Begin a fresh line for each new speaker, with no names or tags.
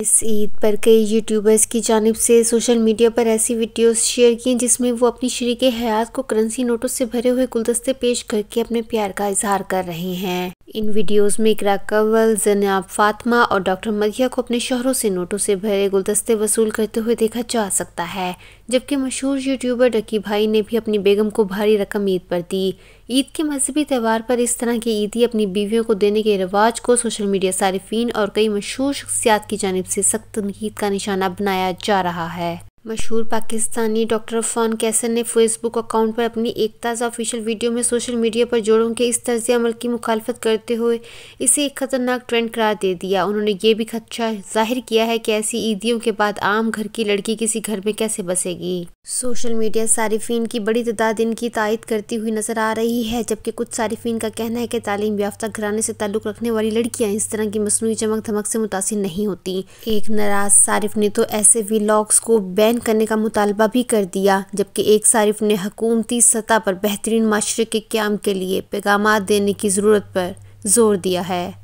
इस ईद पर कई यूट्यूबर्स की जानब से सोशल मीडिया पर ऐसी वीडियोस शेयर की जिसमें वो अपनी शरीक हयात को करेंसी नोटों से भरे हुए गुलदस्ते पेश करके अपने प्यार का इजहार कर रहे हैं इन वीडियोस में इकरा कंवल जनाब फातमा और डॉक्टर मलिया को अपने शहरों से नोटों से भरे गुलदस्ते वसूल करते हुए देखा जा सकता है जबकि मशहूर यूट्यूबर डकी भाई ने भी अपनी बेगम को भारी रकम ईद पर दी ईद के मजहबी त्यौहार पर इस तरह की ईदी अपनी बीवियों को देने के रिवाज को सोशल मीडिया सार्फिन और कई मशहूर शख्सियात की जानब से सख्त तनकीद का निशाना बनाया जा रहा है मशहूर पाकिस्तानी डॉक्टर अफान कैसर ने फेसबुक अकाउंट पर अपनी एक ताज़ा ऑफिशियल वीडियो में सोशल मीडिया पर जोड़ों के इस तर्ज अमल की मुखालफत करते हुए इसे एक खतरनाक ट्रेंड करार दे दिया उन्होंने ये भी खदशा जाहिर किया है कि ऐसी ईदियों के बाद आम घर की लड़की किसी घर में कैसे बसेगी सोशल मीडिया सार्फिन की बड़ी तादाद इनकी तायद करती हुई नजर आ रही है जबकि कुछ सार्फिन का कहना है कि तालीम याफ्ता घराने से ताल्लुक़ रखने वाली लड़कियाँ इस तरह की मसनू चमक धमक से मुतासर नहीं होती एक नाराज़ सार्फ ने तो ऐसे वी को बैन बैन करने का मुतालबा भी कर दिया जबकि एक सारिफ ने हकूमती सतह पर बेहतरीन माशरे के क्याम के लिए पैगाम देने की ज़रूरत पर जोर दिया है